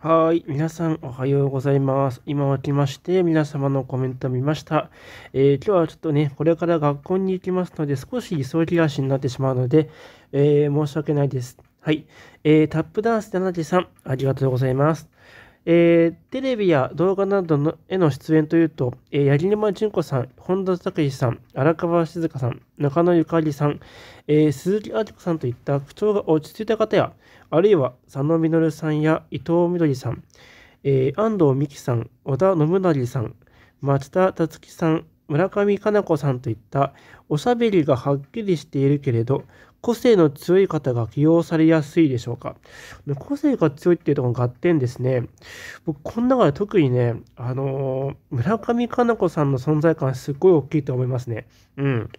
はい。皆さん、おはようございます。今はきまして、皆様のコメント見ました。えー、今日はちょっとね、これから学校に行きますので、少し急ぎ足になってしまうので、えー、申し訳ないです。はい。えー、タップダンス7時さん、ありがとうございます。えー、テレビや動画などのへの出演というと、えー、沼純子さん、本田拓司さん、荒川静香さん、中野ゆかりさん、えー、鈴木明子さんといった口調が落ち着いた方や、あるいは佐野稔さんや伊藤みどりさん、えー、安藤美希さん、織田信成さん、松田達樹さん、村上佳菜子さんといったおしゃべりがはっきりしているけれど個性の強い方が起用されやすいでしょうか個性が強いっていうところが合点ですね。僕、この中で特にね、あのー、村上佳菜子さんの存在感すっごい大きいと思いますね。うん。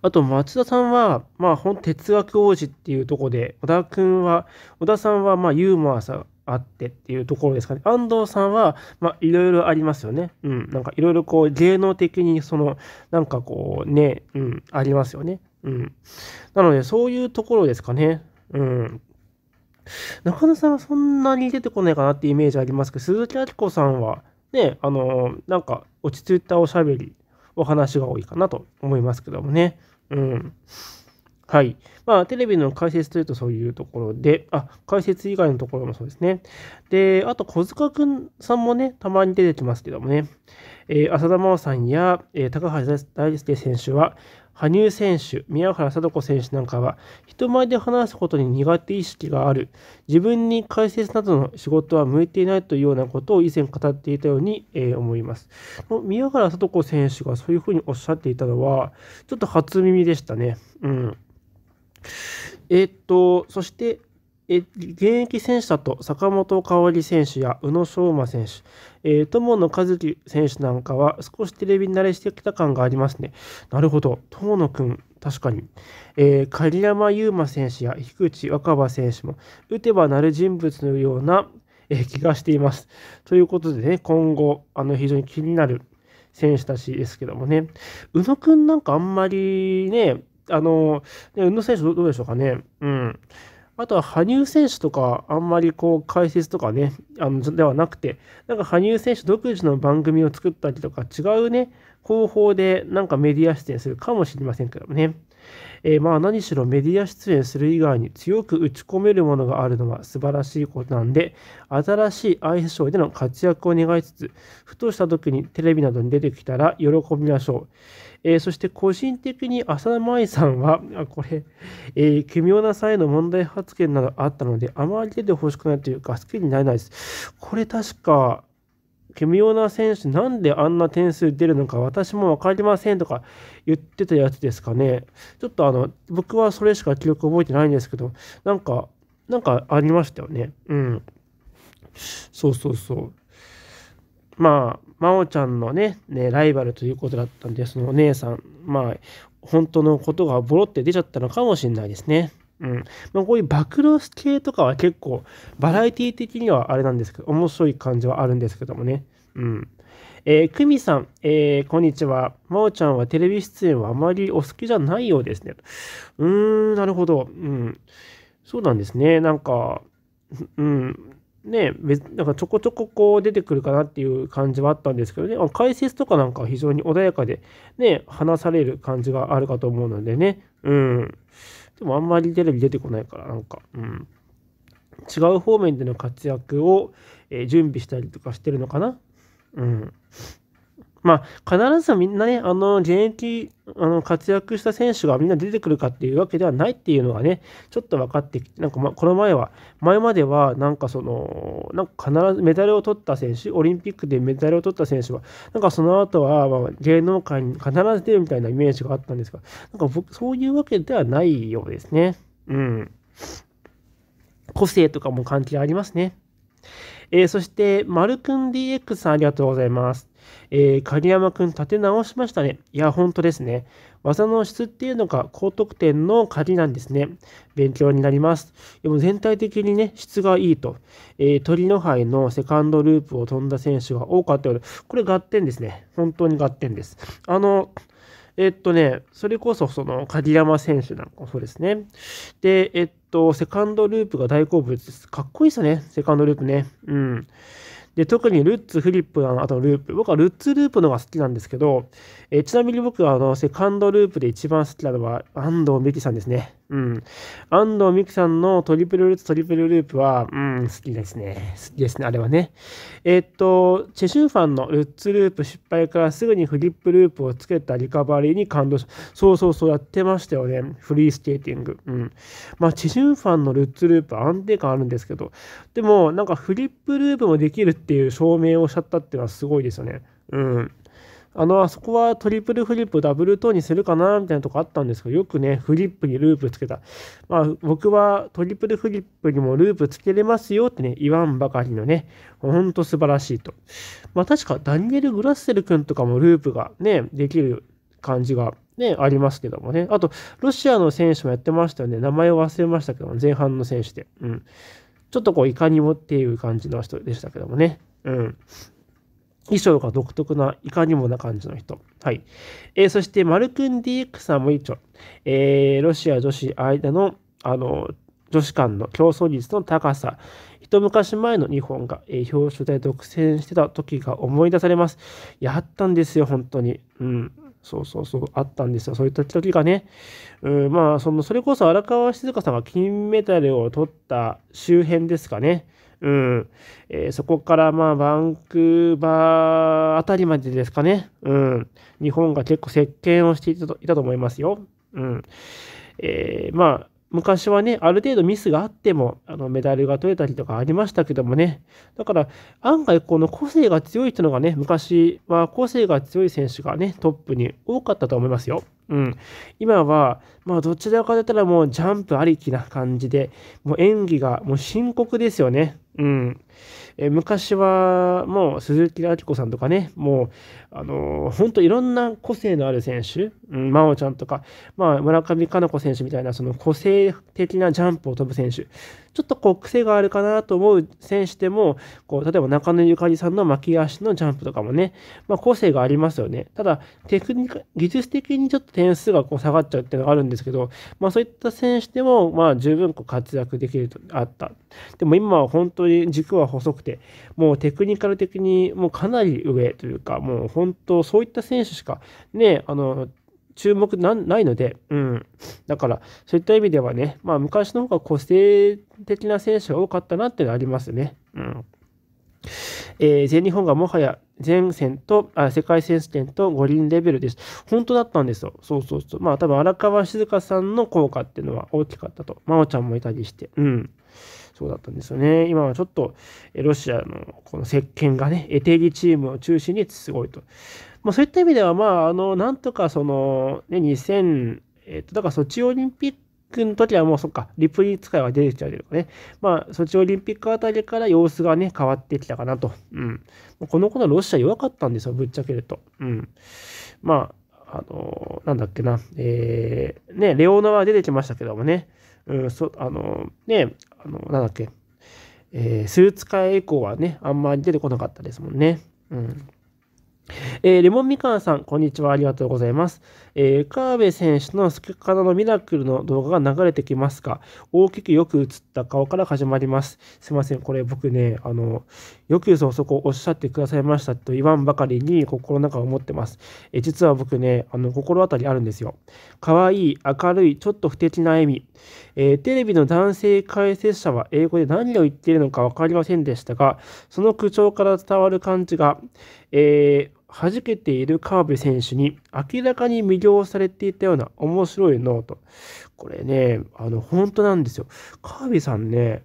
あと、松田さんは、まあ、本哲学王子っていうところで、小田君は、小田さんは、まあ、ユーモアさあってっていうところですかね。安藤さんは、まあ、いろいろありますよね。うん。なんか、いろいろこう、芸能的に、その、なんかこう、ね、うん、ありますよね。うん。なので、そういうところですかね。うん。中野さんはそんなに出てこないかなってイメージありますけど、鈴木明子さんは、ね、あのー、なんか落ち着いたおしゃべり、お話が多いかなと思いますけどもね。うん。はい。まあ、テレビの解説というとそういうところで、あ、解説以外のところもそうですね。で、あと、小塚くんさんもね、たまに出てきますけどもね、えー、浅田真央さんや、えー、高橋大輔選手は、羽生選手、宮原貞子選手なんかは、人前で話すことに苦手意識がある、自分に解説などの仕事は向いていないというようなことを以前語っていたように、えー、思います。宮原貞子選手がそういうふうにおっしゃっていたのは、ちょっと初耳でしたね。うん。えー、っと、そして、現役選手だと坂本花織選手や宇野昌磨選手、えー、友野和樹選手なんかは少しテレビ慣れしてきた感がありますね。なるほど、友野君、確かに。えー、狩山優真選手や菊池若葉選手も打てばなる人物のような、えー、気がしています。ということでね、今後、あの非常に気になる選手たちですけどもね、宇野君なんかあんまりね、あの、ね、宇野選手どうでしょうかね。うん。あとは羽生選手とか、あんまりこう解説とかね、あのではなくて、なんか羽生選手独自の番組を作ったりとか、違うね、方法でなんかメディア出演するかもしれませんけどもね。えー、まあ何しろメディア出演する以外に強く打ち込めるものがあるのは素晴らしいことなんで、新しいアイスショーでの活躍を願いつつ、ふとした時にテレビなどに出てきたら喜びましょう。えー、そして個人的に浅田舞さんは、あこれ、えー、奇妙な際の問題発言などあったので、あまり出てほしくないというか、好きになれないです。これ確か、奇妙な選手なんであんな点数出るのか私も分かりませんとか言ってたやつですかねちょっとあの僕はそれしか記憶覚えてないんですけどなんかなんかありましたよねうんそうそうそうまあ真央ちゃんのねねライバルということだったんでそのお姉さんまあ本当のことがボロって出ちゃったのかもしれないですねうん。まあ、こういう暴露系とかは結構、バラエティ的にはあれなんですけど、面白い感じはあるんですけどもね。うん。えー、クミさん、えー、こんにちは。まおちゃんはテレビ出演はあまりお好きじゃないようですね。うーん、なるほど。うん。そうなんですね。なんか、うん。ね、なんかちょこちょここう出てくるかなっていう感じはあったんですけどね、解説とかなんか非常に穏やかで、ね、話される感じがあるかと思うのでね、うん。でもあんまりテレビ出てこないから、なんか、うん。違う方面での活躍を、えー、準備したりとかしてるのかなうん。まあ、必ずみんなね、あの、現役、あの、活躍した選手がみんな出てくるかっていうわけではないっていうのがね、ちょっと分かってきて、なんか、ま、この前は、前までは、なんかその、なんか必ずメダルを取った選手、オリンピックでメダルを取った選手は、なんかその後は、まあ、芸能界に必ず出るみたいなイメージがあったんですが、なんか僕、そういうわけではないようですね。うん。個性とかも関係ありますね。えー、そして、丸くん DX さんありがとうございます。えー、山くん立て直しましたね。いや、本当ですね。技の質っていうのが高得点の鍵なんですね。勉強になります。でも全体的にね、質がいいと。えー、鳥の杯のセカンドループを飛んだ選手が多かったようで、これ合点ですね。本当に合点です。あの、えっとね、それこそその鍵山選手なんかもそうですね。で、えっと、セカンドループが大好物です。かっこいいですよね、セカンドループね。うん。で、特にルッツ、フリップ、のあとループ。僕はルッツループの方が好きなんですけど、えちなみに僕はあのセカンドループで一番好きなのは安藤美樹さんですね。うん。安藤美樹さんのトリプルルーツ、トリプルループは、うん、好きですね。好きですね、あれはね。えー、っと、チェシュンファンのルッツループ失敗からすぐにフリップループをつけたリカバリーに感動し、そうそうそうやってましたよね。フリースケーティング。うん。まあ、チェシュンファンのルッツループ安定感あるんですけど、でも、なんかフリップループもできるっていう証明をしちゃったっていうのはすごいですよね。うん。あの、あそこはトリプルフリップ、ダブルトーにするかな、みたいなとこあったんですけど、よくね、フリップにループつけた。まあ、僕はトリプルフリップにもループつけれますよってね、言わんばかりのね、ほんと素晴らしいと。まあ、確かダニエル・グラッセル君とかもループがね、できる感じがね、ありますけどもね。あと、ロシアの選手もやってましたよね。名前を忘れましたけども、前半の選手で。うん。ちょっとこう、いかにもっていう感じの人でしたけどもね。うん。衣装が独特ないかにもな感じの人。はい。えー、そして、マルクン d クさんも一緒。えー、ロシア女子間の、あの、女子間の競争率の高さ。一昔前の日本が、えー、表彰台独占してた時が思い出されます。やったんですよ、本当に。うん。そうそうそう、あったんですよ。そういった時がね。うん、まあ、その、それこそ荒川静香さんが金メダルを取った周辺ですかね。うん。えー、そこからまあ、バンクーバーあたりまでですかね。うん。日本が結構席巻をしていたと思いますよ。うん。えー、まあ、昔はね、ある程度ミスがあっても、あの、メダルが取れたりとかありましたけどもね。だから、案外この個性が強い人のがね、昔は個性が強い選手がね、トップに多かったと思いますよ。うん。今は、まあ、どちらかとったらもうジャンプありきな感じで、もう演技がもう深刻ですよね。うん。え昔は、もう、鈴木明子さんとかね、もう、あのー、ほんといろんな個性のある選手、うん、真央ちゃんとか、まあ、村上佳菜子選手みたいな、その個性的なジャンプを飛ぶ選手、ちょっとこう、癖があるかなと思う選手でも、こう、例えば中野ゆかりさんの巻き足のジャンプとかもね、まあ、個性がありますよね。ただ、テクニカ、技術的にちょっと点数がこう下がっちゃうっていうのがあるんですけど、まあ、そういった選手でも、まあ、十分こう活躍できると、あった。でも今は本当当に軸は細くて、もうテクニカル的にもうかなり上というか、もう本当そういった選手しかね、あの、注目ないので、うん。だから、そういった意味ではね、まあ、昔の方が個性的な選手が多かったなっていうのはありますね。うん。えー、全日本がもはや前戦とあ、世界選手権と五輪レベルです。本当だったんですよ。そうそうそう。まあ多分荒川静香さんの効果っていうのは大きかったと。真央ちゃんもいたりして。うん。そうだったんですよね。今はちょっとロシアのこの石鹸がね、エテギチームを中心にすごいと。まあ、そういった意味では、まあ、あの、なんとかその、ね、2000、えっと、だからソチオリンピックの時はもうそっか、リプリ使いは出てきちゃうというかね、まあ、ソチオリンピックあたりから様子がね、変わってきたかなと。うん。この頃ロシア弱かったんですよ、ぶっちゃけると。うん。まあ、あの、なんだっけな、えー、ね、レオナは出てきましたけどもね、うん、そあのねあのなんだっけ、えー、スーツ会以降はねあんまり出てこなかったですもんね。うんえー、レモンみかんさん、こんにちは。ありがとうございます。えー、辺選手のスケカナのミラクルの動画が流れてきますが、大きくよく映った顔から始まります。すいません、これ僕ね、あの、よくそこおっしゃってくださいましたと言わんばかりに心の中を思ってます。えー、実は僕ね、あの、心当たりあるんですよ。かわいい、明るい、ちょっと不敵な笑み。えー、テレビの男性解説者は英語で何を言っているのか分かりませんでしたが、その口調から伝わる感じが、えー、弾けている河辺選手に明らかに魅了されていたような面白いノート。これね、あの、本当なんですよ。河辺さんね、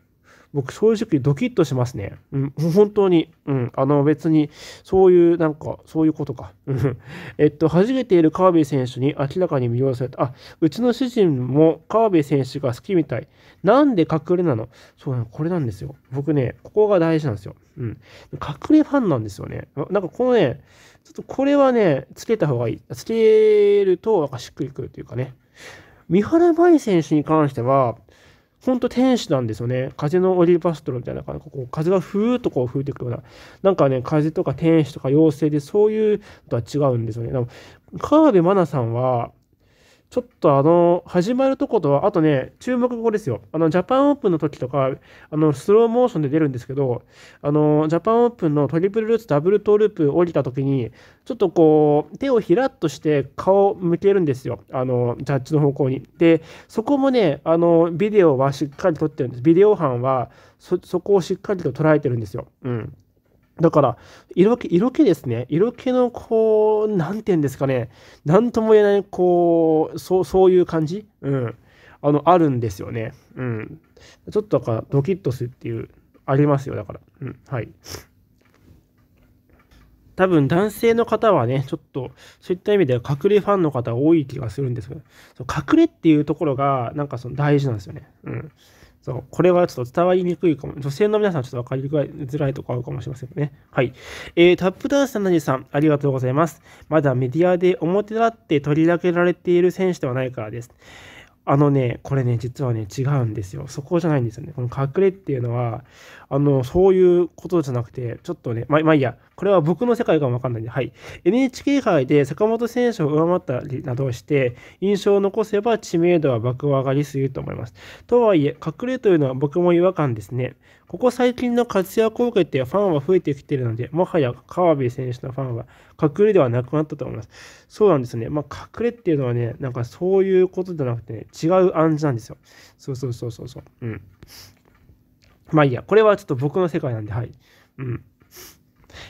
僕正直ドキッとしますね。うん、本当に。うん、あの別に、そういうなんか、そういうことか。えっと、弾けている川辺選手に明らかに魅了された。あ、うちの主人も川辺選手が好きみたい。なんで隠れなのそうなの、これなんですよ。僕ね、ここが大事なんですよ。うん。隠れファンなんですよね。なんかこのね、ちょっとこれはね、つけた方がいい。つけると、なんかしっくりくるというかね。三原舞選手に関しては、ほんと天使なんですよね。風のオリーバストロみたいな感じ、こう風がふーっとこう吹いていくるような、なんかね、風とか天使とか妖精でそういうのとは違うんですよね。でも、川辺愛菜さんは、ちょっとあの、始まるとことは、あとね、注目語ですよ。あの、ジャパンオープンの時とか、あの、スローモーションで出るんですけど、あの、ジャパンオープンのトリプルルーツダブルトーループ降りた時に、ちょっとこう、手をひらっとして顔を向けるんですよ。あの、ジャッジの方向に。で、そこもね、あの、ビデオはしっかり撮ってるんです。ビデオ班はそ、そこをしっかりと捉えてるんですよ。うん。だから、色気、色気ですね。色気の、こう、なんて言うんですかね。なんとも言えない、こう、そう、そういう感じうん。あの、あるんですよね。うん。ちょっとだから、ドキッとするっていう、ありますよ、だから。うん。はい。多分男性の方はね、ちょっとそういった意味では隠れファンの方多い気がするんですけど、隠れっていうところがなんかその大事なんですよね。うん。そう、これはちょっと伝わりにくいかも。女性の皆さんちょっと分かりづらいとこあるかもしれませんね。はい。えー、タップダンス73さん、ありがとうございます。まだメディアで表立って取り上げられている選手ではないからです。あのね、これね、実はね、違うんですよ。そこじゃないんですよね。この隠れっていうのは、あの、そういうことじゃなくて、ちょっとね、ま、まあ、いいや、これは僕の世界がわかんないんで、はい。NHK 杯で坂本選手を上回ったりなどして、印象を残せば知名度は爆上がりすると思います。とはいえ、隠れというのは僕も違和感ですね。ここ最近の活躍を受けてファンは増えてきてるので、もはや川辺選手のファンは隠れではなくなったと思います。そうなんですね。まあ、隠れっていうのはね、なんかそういうことじゃなくて、ね、違う暗示なんですよ。そうそうそうそうそう。うん。まあいいや、これはちょっと僕の世界なんで、はい。うん。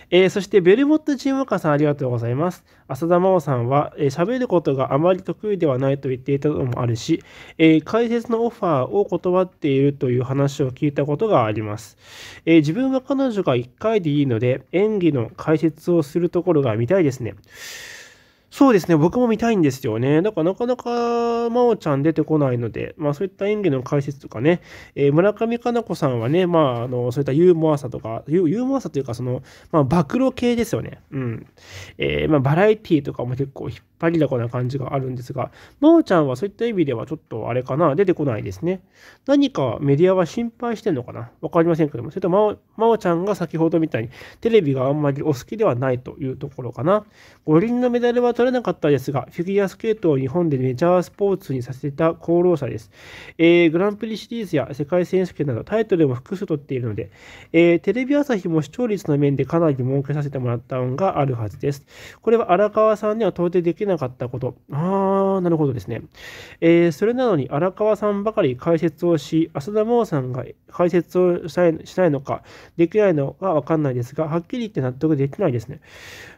えー、そしてベルボットチームカさんありがとうございます。浅田真央さんは、えー、喋ることがあまり得意ではないと言っていたのもあるし、えー、解説のオファーを断っているという話を聞いたことがあります。えー、自分は彼女が1回でいいので、演技の解説をするところが見たいですね。そうですね、僕も見たいんですよね。だからなかなか真央ちゃん出てこないので、まあそういった演技の解説とかね、えー、村上佳菜子さんはね、まああのそういったユーモアさとか、ユーモアさというかその、まあ暴露系ですよね。うん。えー、まあバラエティーとかも結構引っ張りだこな感じがあるんですが、真央ちゃんはそういった意味ではちょっとあれかな、出てこないですね。何かメディアは心配してんのかなわかりませんけども、それと真央ちゃんが先ほどみたいにテレビがあんまりお好きではないというところかな。五輪のメダルは取れなかったですが、フィギュアスケートを日本でメジャースポーツにさせた功労者です。えー、グランプリシリーズや世界選手権などタイトルも複数取っているので、えー、テレビ朝日も視聴率の面でかなり儲けさせてもらった恩があるはずです。これは荒川さんには到底できなかったこと。あー、なるほどですね。えー、それなのに荒川さんばかり解説をし、浅田真央さんが解説をしたいしいのか、できないのかわかんないですが、はっきり言って納得できないですね。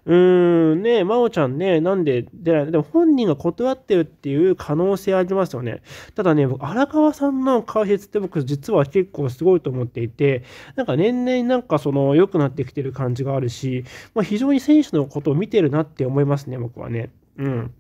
うーん、ねえ、真央ちゃんね、なんんで出ないでも本人が断ってるっていう可能性ありますよね。ただね、僕、荒川さんの解説って僕、実は結構すごいと思っていて、なんか年々なんかその良くなってきてる感じがあるし、まあ、非常に選手のことを見てるなって思いますね、僕はね。うん。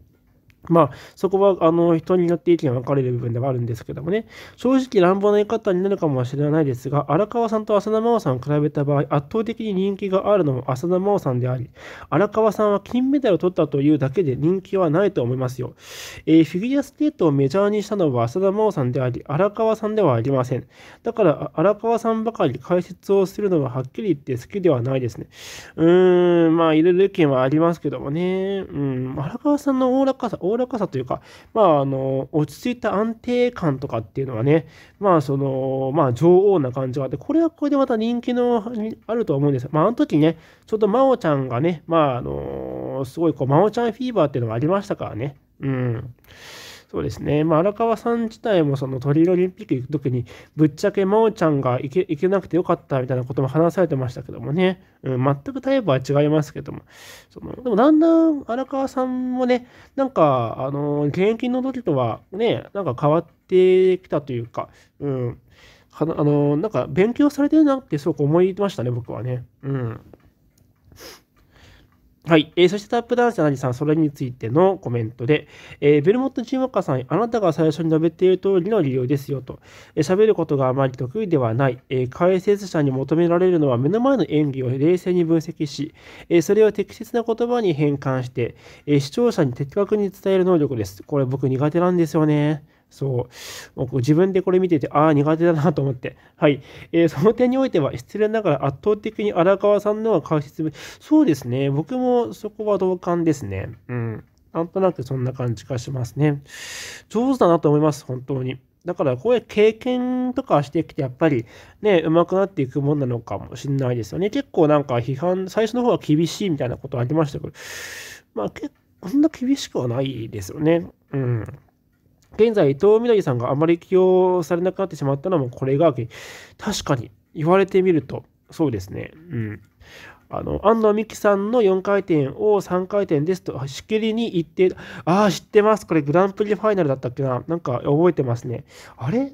まあ、そこはあの人によって意見が分かれる部分ではあるんですけどもね、正直乱暴な言い方になるかもしれないですが、荒川さんと浅田真央さんを比べた場合、圧倒的に人気があるのも浅田真央さんであり、荒川さんは金メダルを取ったというだけで人気はないと思いますよ。えー、フィギュアスケートをメジャーにしたのは浅田真央さんであり、荒川さんではありません。だから、荒川さんばかり解説をするのははっきり言って好きではないですね。うーん、まあ、いろいろ意見はありますけどもね、うん、荒川さんのおおらかさ、柔らかさというか、まあ、あの落ち着いた安定感とかっていうのはね、まあそのまあ、女王な感じがあって、これはこれでまた人気のあると思うんです。まあ、あの時ね、ちょっと真央ちゃんがね、まああのすごいこう真央ちゃんフィーバーっていうのがありましたからね。うんそうですね、まあ、荒川さん自体もそのトリオリンピック行く時にぶっちゃけ真央ちゃんが行け行けなくてよかったみたいなことも話されてましたけどもね、うん、全くタイプは違いますけどもそのでもだんだん荒川さんもねなんかあの現役の時とはねなんか変わってきたというか、うん、あのなんか勉強されてるなってすごく思いましたね僕はね。うんはい、えー、そしてタップダンス柳さん、それについてのコメントで、えー、ベルモット・チーマカさん、あなたが最初に述べている通りの理由ですよと、えー、喋ることがあまり得意ではない、えー、解説者に求められるのは目の前の演技を冷静に分析し、えー、それを適切な言葉に変換して、えー、視聴者に的確に伝える能力です。これ僕苦手なんですよね。そう。う自分でこれ見てて、ああ、苦手だなと思って。はい。えー、その点においては、失礼ながら圧倒的に荒川さんの解説、そうですね。僕もそこは同感ですね。うん。なんとなくそんな感じがしますね。上手だなと思います、本当に。だからこういう経験とかしてきてやっぱりね、上手くなっていくもんなのかもしれないですよね。結構なんか批判、最初の方は厳しいみたいなことありましたけど、まあ結構そんな厳しくはないですよね。うん。現在、伊藤みどりさんがあまり起用されなくなってしまったのもこれが確かに言われてみると、そうですね。うん。あの、安藤美希さんの4回転を3回転ですと、しきりに言って、ああ、知ってます。これグランプリファイナルだったっけな。なんか覚えてますね。あれ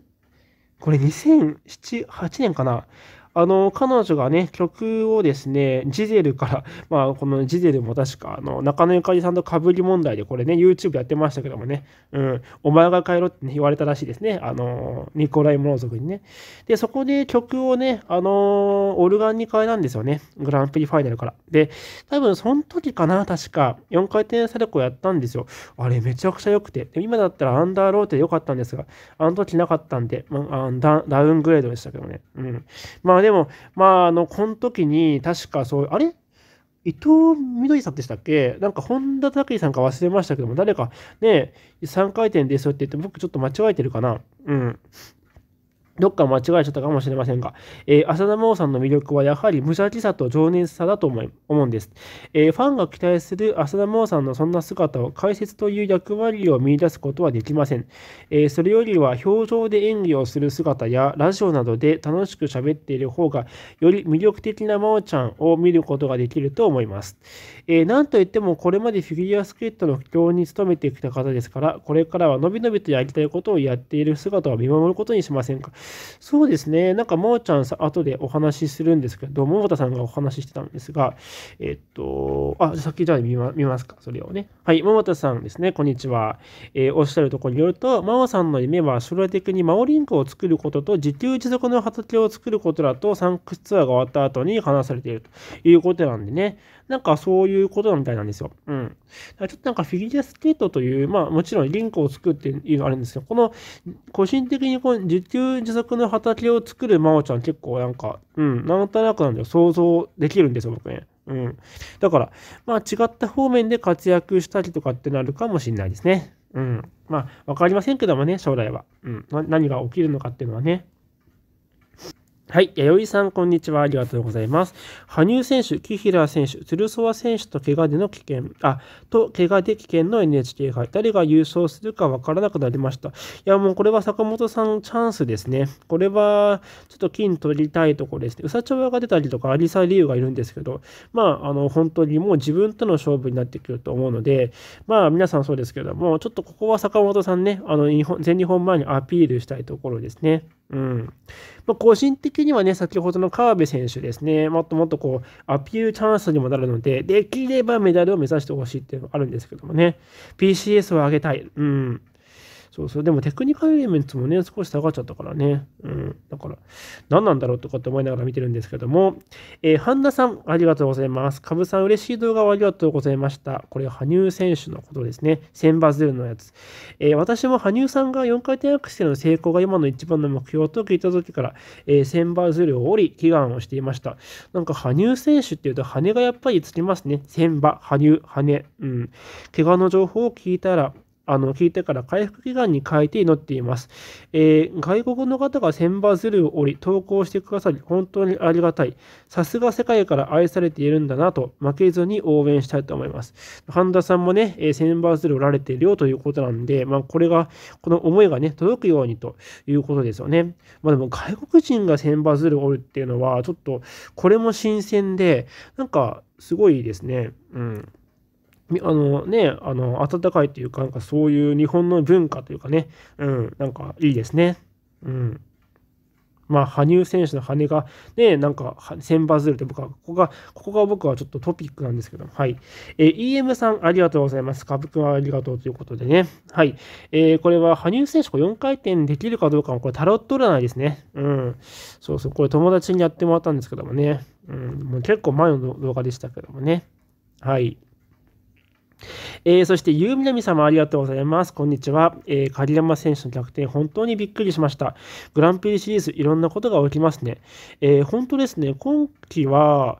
これ2007、8年かなあの、彼女がね、曲をですね、ジゼルから、まあ、このジゼルも確か、あの、中野ゆかりさんとかぶり問題で、これね、YouTube やってましたけどもね、うん、お前が帰ろって、ね、言われたらしいですね、あの、ニコライ・モロ族にね。で、そこで曲をね、あの、オルガンに変えたんですよね、グランプリファイナルから。で、多分、その時かな、確か、4回転サルコをやったんですよ。あれ、めちゃくちゃ良くて。今だったらアンダーローテで良かったんですが、あの時なかったんで、まあ、ダウングレードでしたけどね。うん。まあでも、まあ、あの、この時に、確かそう、あれ伊藤みどりさんでしたっけなんか本田武さんか忘れましたけども、誰かね、3回転ですよって言って、僕ちょっと間違えてるかな。うん。どっか間違えちゃったかもしれませんが、えー、浅田真央さんの魅力はやはり無邪気さと情熱さだと思うんです、えー、ファンが期待する浅田真央さんのそんな姿を解説という役割を見出すことはできません。えー、それよりは表情で演技をする姿やラジオなどで楽しく喋っている方がより魅力的な真央ちゃんを見ることができると思います。えー、なんといってもこれまでフィギュアスケートの布教に努めてきた方ですから、これからはのびのびとやりたいことをやっている姿を見守ることにしませんか。そうですね、なんかもうちゃんさ、後でお話しするんですけど、桃田さんがお話ししてたんですが、えっと、あ、先じゃあ見ま見ますか、それをね。はい、桃田さんですね、こんにちは。えー、おっしゃるところによると、真央さんの夢は将来的にマオリンクを作ることと、自給自足の畑を作ることだと、サンクスツアーが終わった後に話されているということなんでね、なんかそういうことみたいなんですよ。うん。ちょっとなんかフィギュアスケートという、まあもちろんリンクを作っていうのあるんですけど、この個人的にこの自給自足の畑を作る真央ちゃん結構なんか、うん、なんとなくなんだよ。想像できるんですよ、僕ね。うん。だから、まあ違った方面で活躍したりとかってなるかもしれないですね。うん。まあ、わかりませんけどもね、将来は。うん。何が起きるのかっていうのはね。はい。弥生さん、こんにちは。ありがとうございます。羽生選手、紀平選手、鶴沢選手と怪我での危険、あ、と、怪我で危険の NHK 杯。誰が優勝するかわからなくなりました。いや、もうこれは坂本さんチャンスですね。これは、ちょっと金取りたいところですね。ちょ長が出たりとか、ありさ理由がいるんですけど、まあ、あの、本当にもう自分との勝負になってくると思うので、まあ、皆さんそうですけども、ちょっとここは坂本さんね、あの、日本、全日本前にアピールしたいところですね。うん。まあ、個人的にはね、先ほどの河辺選手ですね、もっともっとこう、アピールチャンスにもなるので、できればメダルを目指してほしいっていうのがあるんですけどもね、PCS を上げたい。うん。そうそう。でもテクニカルエレメンツもね、少し下がっちゃったからね。うん。だから、何なんだろうとかって思いながら見てるんですけども、えー、半田さん、ありがとうございます。かぶさん、嬉しい動画をありがとうございました。これ、羽生選手のことですね。場ズルのやつ。えー、私も羽生さんが4回転アクセルの成功が今の一番の目標と聞いた時から、えー、選ズルを降り、祈願をしていました。なんか、羽生選手っていうと、羽がやっぱりつきますね。千場羽生、羽。うん。怪我の情報を聞いたら、あの聞いてから回復祈願に変えて祈っています、えー、外国の方が千羽鶴を折り投稿してくださり本当にありがたいさすが世界から愛されているんだなと負けずに応援したいと思います半田さんもね、えー、千羽鶴を折られているよということなんで、まあ、これがこの思いがね届くようにということですよねまあでも外国人が千羽鶴を折るっていうのはちょっとこれも新鮮でなんかすごいですねうんあのね、あの、温かいというか、なんかそういう日本の文化というかね、うん、なんかいいですね。うん。まあ、羽生選手の羽が、ね、なんか、千ズ鶴って僕は、ここが、ここが僕はちょっとトピックなんですけども、はい。えー、EM さん、ありがとうございます。株君ありがとうということでね、はい。えー、これは、羽生選手、4回転できるかどうかも、これ、タロット占いですね。うん。そうそう、これ、友達にやってもらったんですけどもね、うん、もう結構前の動画でしたけどもね、はい。えー、そして、ゆうみなみ様、ありがとうございます。こんにちは。えー、狩山選手の逆転、本当にびっくりしました。グランプリシリーズ、いろんなことが起きますね。えー、本当ですね、今季は、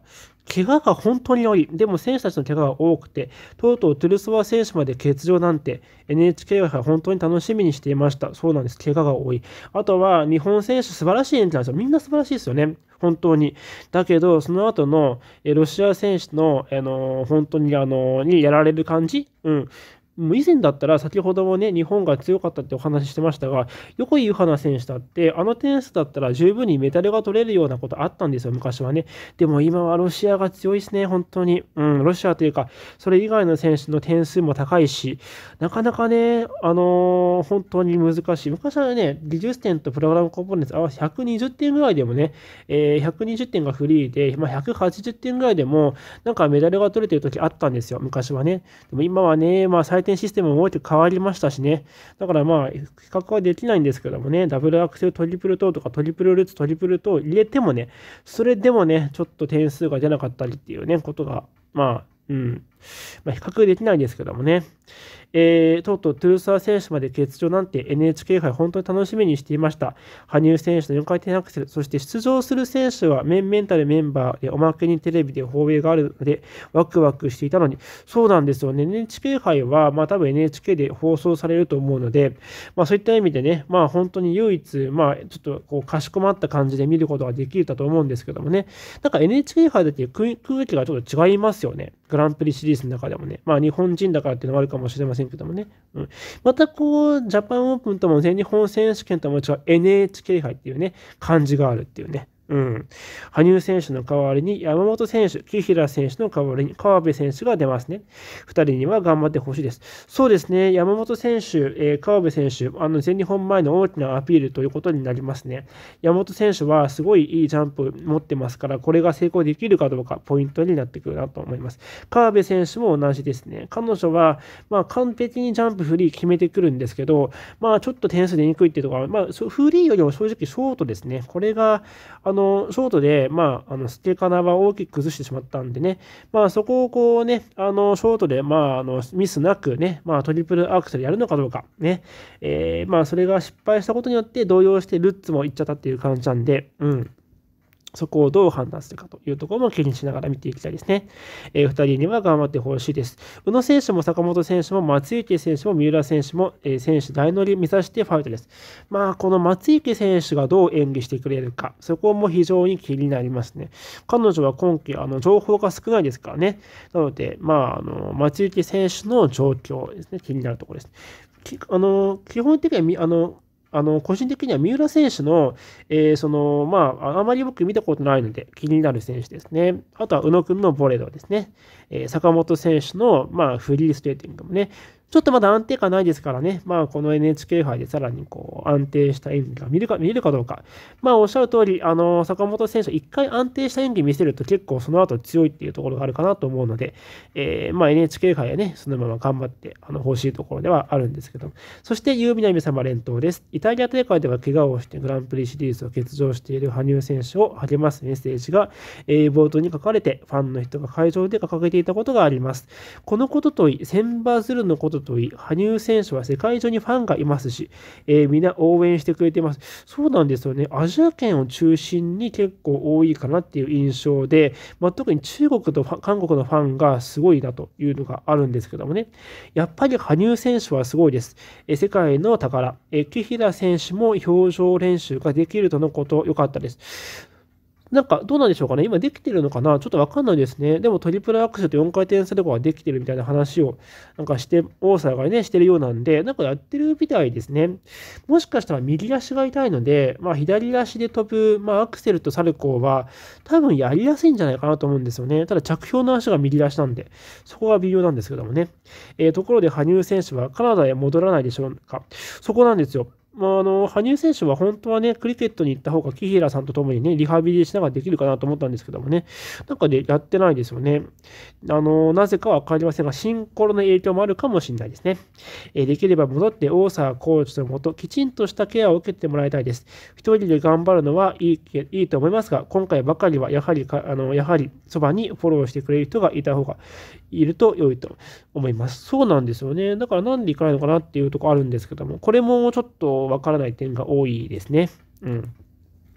怪我が本当に多い。でも選手たちの怪我が多くて、とうとうトゥルソワ選手まで欠場なんて NHK は本当に楽しみにしていました。そうなんです。怪我が多い。あとは日本選手素晴らしい演技なんですよ。みんな素晴らしいですよね。本当に。だけど、その後のロシア選手の、あの本当に、あのにやられる感じ、うん、もう以前だったら先ほどもね、日本が強かったってお話ししてましたが、横井優花な選手だって、あの点数だったら十分にメダルが取れるようなことあったんですよ、昔はね。でも今はロシアが強いですね、本当に。うん、ロシアというか、それ以外の選手の点数も高いし、なかなかね、あのー、本当に難しい。昔はね、技術点とプログラムコンポーネンツ合わせ120点ぐらいでもね、えー、120点がフリーで、まあ、180点ぐらいでも、なんかメダルが取れてる時あったんですよ、昔はね。でも今はね、まあ転システムも大きく変わりましたしね。だからまあ、比較はできないんですけどもね、ダブルアクセルトリプルトーとかトリプルルッツトリプルトー入れてもね、それでもね、ちょっと点数が出なかったりっていうね、ことが、まあ、うん、まあ、比較できないですけどもね。えー、とうとうトゥルサー選手まで欠場なんて NHK 杯本当に楽しみにしていました。羽生選手の4回転アクセル、そして出場する選手はメンメンタルメンバーでおまけにテレビで放映があるのでワクワクしていたのに、そうなんですよね。NHK 杯は、まあ多分 NHK で放送されると思うので、まあそういった意味でね、まあ本当に唯一、まあちょっとこうかしこまった感じで見ることができるだと思うんですけどもね、なんか NHK 杯だって空気がちょっと違いますよね。グランプリシリーズリーズの中でもね、まあ日本人だからっていうのもあるかもしれませんけどもね、うん、またこう、ジャパンオープンとも全日本選手権とも違う NHK 杯っていうね、感じがあるっていうね、うん。羽生選手の代わりに山本選手、木平選手の代わりに川辺選手が出ますね。2人には頑張ってほしいです。そうですね、山本選手、えー、川辺選手、あの全日本前の大きなアピールということになりますね。山本選手はすごいいいジャンプ持ってますから、これが成功できるかどうかポイントになってくるなと思います。川辺選手も同じですね。彼女は、まあ、完璧にジャンプフリー決めてくるんですけど、まあ、ちょっと点数出にくいっていうところは、まあ、フリーよりも正直ショートですね。これが、あの、のショートで、まあ、あのステカナは大きく崩してしまったんでね、まあ、そこをこうね、あのショートで、まあ、あのミスなくね、まあ、トリプルアクセルやるのかどうか、ね、えー、まあ、それが失敗したことによって動揺してルッツもいっちゃったっていう感じなんで、うん。そこをどう判断するかというところも気にしながら見ていきたいですね。えー、2人には頑張ってほしいです。宇野選手も坂本選手も松池選手も三浦選手も、えー、選手大乗り目指してファイトです。まあ、この松池選手がどう演技してくれるか、そこも非常に気になりますね。彼女は今季、あの情報が少ないですからね。なので、まあ、あの松池選手の状況ですね、気になるところです。あの基本的にはあのあの、個人的には三浦選手の、えー、その、まあ、あまり僕見たことないので気になる選手ですね。あとは宇野くんのボレードですね。えー、坂本選手の、まあ、フリーステーティングもね、ちょっとまだ安定感ないですからね、まあ、この NHK 杯でさらにこう安定した演技が見るか見れるかどうか、まあ、おっしゃる通り、あの坂本選手、一回安定した演技見せると、結構その後強いっていうところがあるかなと思うので、えー、まあ、NHK 杯はね、そのまま頑張ってあの欲しいところではあるんですけど、そして、ユーミナミ様連投です。イタリア大会では怪我をしてグランプリシリーズを欠場している羽生選手を励ますメッセージが、えー、冒頭に書かれて、ファンの人が会場で掲げていたことがあります。このことと、千羽鶴のことといい、羽生選手は世界中にファンがいますし、えー、みんな応援してくれてます。そうなんですよね。アジア圏を中心に結構多いかなっていう印象で、まあ、特に中国と韓国のファンがすごいなというのがあるんですけどもね。やっぱり羽生選手はすごいです。えー、世界の宝、えー、木平選手も表情練習ができるとのこと、良かったです。なんかどうなんでしょうかね、今できてるのかな、ちょっとわかんないですね。でもトリプルアクセルと4回転サルコーができてるみたいな話を、なんかして、オーサーがね、してるようなんで、なんかやってるみたいですね。もしかしたら右足が痛いので、まあ、左足で飛ぶ、まあ、アクセルとサルコーは、多分やりやすいんじゃないかなと思うんですよね。ただ着氷の足が右足なんで、そこが微妙なんですけどもね。えー、ところで羽生選手はカナダへ戻らないでしょうか。そこなんですよ。まあ、あの羽生選手は本当はね、クリケットに行った方が、紀平さんと共にね、リハビリしながらできるかなと思ったんですけどもね、なんかでやってないですよね。あのなぜかは分かりませんが、新コロナ影響もあるかもしれないですね。えできれば戻って、大沢コーチのもと、きちんとしたケアを受けてもらいたいです。一人で頑張るのはいいいいと思いますが、今回ばかりはやはりか、あのやはりそばにフォローしてくれる人がいた方がいると良いと思います。そうなんですよね。だからなんで行かないのかなっていうとこあるんですけども、これもちょっと、わからない点が多いですね。うん。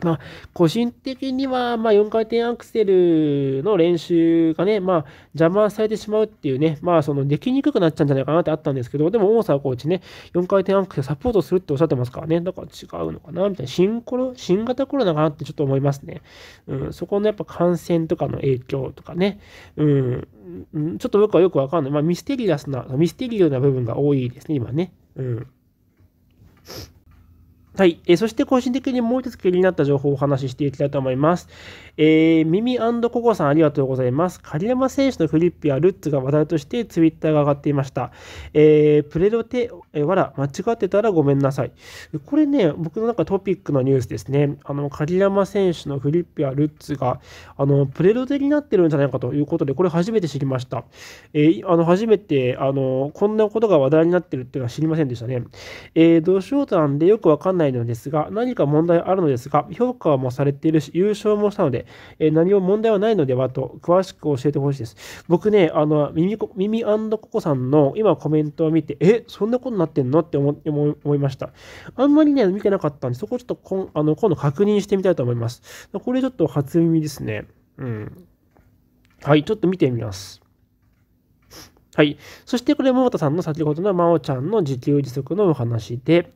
まあ、個人的には、まあ、4回転アクセルの練習がね、まあ、邪魔されてしまうっていうね、まあ、その、できにくくなっちゃうんじゃないかなってあったんですけど、でも、大沢コーチね、4回転アクセルサポートするっておっしゃってますからね、だから違うのかな、みたいな、新コロ、新型コロナかなってちょっと思いますね。うん、そこのやっぱ感染とかの影響とかね、うん、ちょっと僕はよくわかんない。まあ、ミステリアスな、ミステリアな部分が多いですね、今ね。うん。はい、えー、そして個人的にもう一つ気になった情報をお話ししていきたいと思います。えー、ミミココさんありがとうございます。狩山選手のフリップやルッツが話題としてツイッターが上がっていました。えー、プレロテ、えー、わら、間違ってたらごめんなさい。これね、僕のなんかトピックのニュースですね。あの、狩山選手のフリップやルッツが、あの、プレロテになってるんじゃないかということで、これ初めて知りました。えー、あの、初めて、あの、こんなことが話題になってるっていうのは知りませんでしたね。えー、どうしようとでよくわかんないないのですが、何か問題あるのですが、評価はもうされているし、優勝もしたので、えー、何も問題はないのではと、詳しく教えてほしいです。僕ね、あの、耳こ、耳ココさんの今コメントを見て、え、そんなことになってんのって思思いました。あんまりね、見てなかったんで、そこちょっとこんあの今度確認してみたいと思います。これちょっと初耳ですね。うん。はい、ちょっと見てみます。はい。そしてこれ、桃田さんの先ほどの真央ちゃんの自給自足のお話で、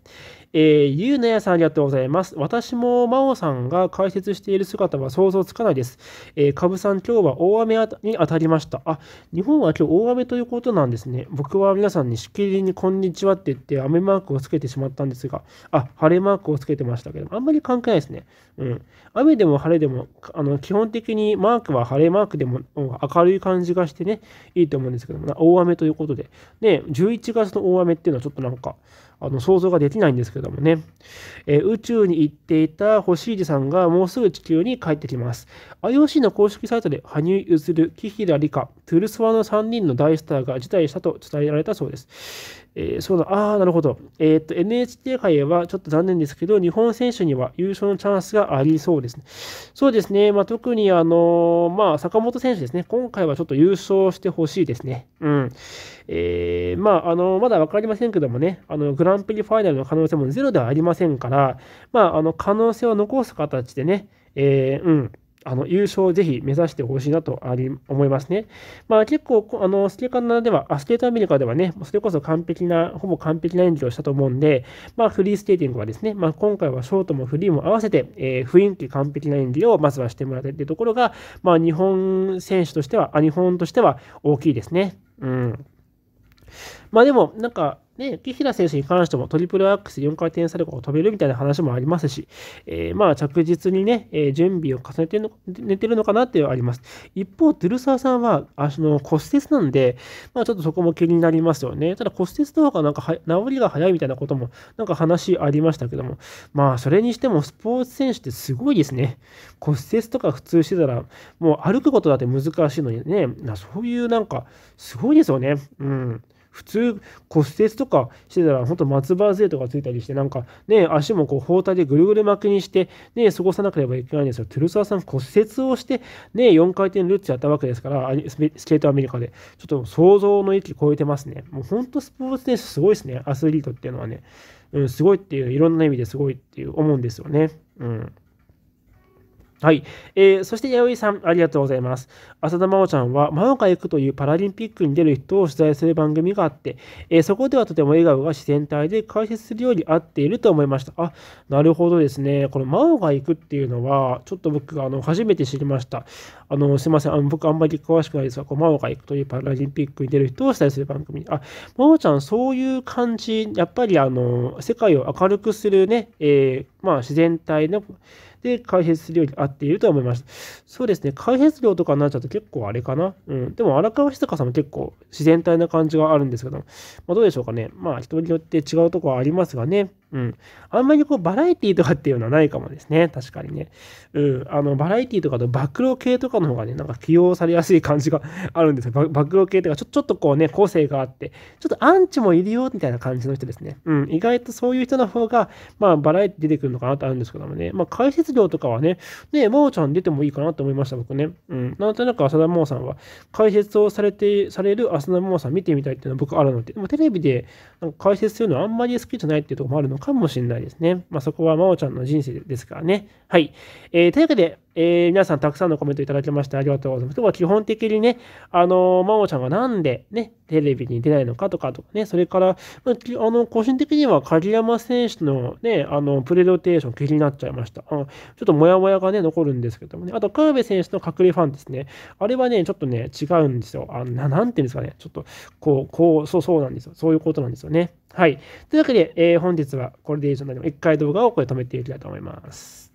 えー、ゆうなやさんありがとうございます。私も真央さんが解説している姿は想像つかないです。えー、ぶさん、今日は大雨に当たりました。あ、日本は今日大雨ということなんですね。僕は皆さんにしきりにこんにちはって言って雨マークをつけてしまったんですが、あ、晴れマークをつけてましたけど、あんまり関係ないですね。うん。雨でも晴れでも、あの基本的にマークは晴れマークでも明るい感じがしてね、いいと思うんですけども、大雨ということで。で、11月の大雨っていうのはちょっとなんか、あの想像ができないんですけどもね、えー、宇宙に行っていた星出さんがもうすぐ地球に帰ってきます。IOC の公式サイトで羽生結弦、紀平梨花、トゥルスワの3人の大スターが辞退したと伝えられたそうです。えー、そうだ、ああ、なるほど。えー、っと、NHK 杯はちょっと残念ですけど、日本選手には優勝のチャンスがありそうですね。そうですね、まあ、特にあのー、まあ、坂本選手ですね、今回はちょっと優勝してほしいですね。うん。えー、まあ、あのまだ分かりませんけどもね、あのグランプリファイナルの可能性もゼロではありませんから、まあ、あの可能性を残す形でね、えー、うん。あの優勝をぜひ目指してほしいなとあり思いますね。まあ、結構あのスケカナではあスケートアメリカではねそれこそ完璧なほぼ完璧な演技をしたと思うんで、まあ、フリースケーティングはですね、まあ、今回はショートもフリーも合わせて、えー、雰囲気完璧な演技をまずはしてもらってというところが、まあ、日本選手としてはあ日本としては大きいですね。うんまあでも、なんか、ね、紀平選手に関してもトリプルアクセル4回転サルコを飛べるみたいな話もありますし、えー、まあ着実にね、えー、準備を重ねてるの寝てるのかなっていうのはあります。一方、ドゥルサーさんは足の骨折なんで、まあ、ちょっとそこも気になりますよね。ただ骨折とかなんかは治りが早いみたいなこともなんか話ありましたけども、まあそれにしてもスポーツ選手ってすごいですね。骨折とか普通してたら、もう歩くことだって難しいのにね、そういうなんかすごいですよね。うん。普通骨折とかしてたら本当松葉杖とかついたりしてなんかね足もこう包帯でぐるぐる巻きにしてね過ごさなければいけないんですよトゥルサさん骨折をしてね4回転ルッツやったわけですからスケートアメリカでちょっと想像の域超えてますねもう本当スポーツ選手すごいですねアスリートっていうのはね、うん、すごいっていういろんな意味ですごいっていう思うんですよねうんはい、えー、そして弥生さん、ありがとうございます。浅田真央ちゃんは、真央が行くというパラリンピックに出る人を取材する番組があって、えー、そこではとても笑顔が自然体で解説するように合っていると思いました。あ、なるほどですね。この真央が行くっていうのは、ちょっと僕、あの、初めて知りました。あの、すいません、あの僕、あんまり詳しくないですが、こう真央が行くというパラリンピックに出る人を取材する番組。あ、真央ちゃん、そういう感じ、やっぱり、あの、世界を明るくするね、えー、まあ、自然体の、で、開閉するように合っていると思いました。そうですね、開発量とかになっちゃうと結構あれかな。うん。でも、荒川静香さんも結構自然体な感じがあるんですけども、まあ、どうでしょうかね。まあ、人によって違うとこはありますがね。うん。あんまりこう、バラエティとかっていうのはないかもですね。確かにね。うん。あの、バラエティとかと暴露系とかの方がね、なんか起用されやすい感じがあるんですよ。暴露系とか、ちょ、ちょっとこうね、個性があって、ちょっとアンチもいるよ、みたいな感じの人ですね。うん。意外とそういう人の方が、まあ、バラエティ出てくるのかなってあるんですけどもね。まあ、解説料とかはね、ね、もうちゃん出てもいいかなって思いました、僕ね。うん。なんとなく浅田真央さんは、解説をされて、される浅田真央さん見てみたいっていうのは僕あるので、でもテレビでなんか解説するのはあんまり好きじゃないっていうところもあるのかもしれないですね。まあ、そこは真央ちゃんの人生ですからね。はい。えー、というわけで、えー、皆さんたくさんのコメントいただきましてありがとうございます。今日は基本的にね、あのー、まおちゃんがなんでね、テレビに出ないのかとかとかね、それから、まあ、あの、個人的には鍵山選手のね、あの、プレロテーション気になっちゃいました。うん、ちょっとモヤモヤがね、残るんですけどもね。あと、川辺選手の隔離ファンですね。あれはね、ちょっとね、違うんですよ。あのななんていうんですかね、ちょっと、こう、こう、そう、そうなんですよ。そういうことなんですよね。はい。というわけで、えー、本日はこれで以上になります。一回動画をこれ止めていきたいと思います。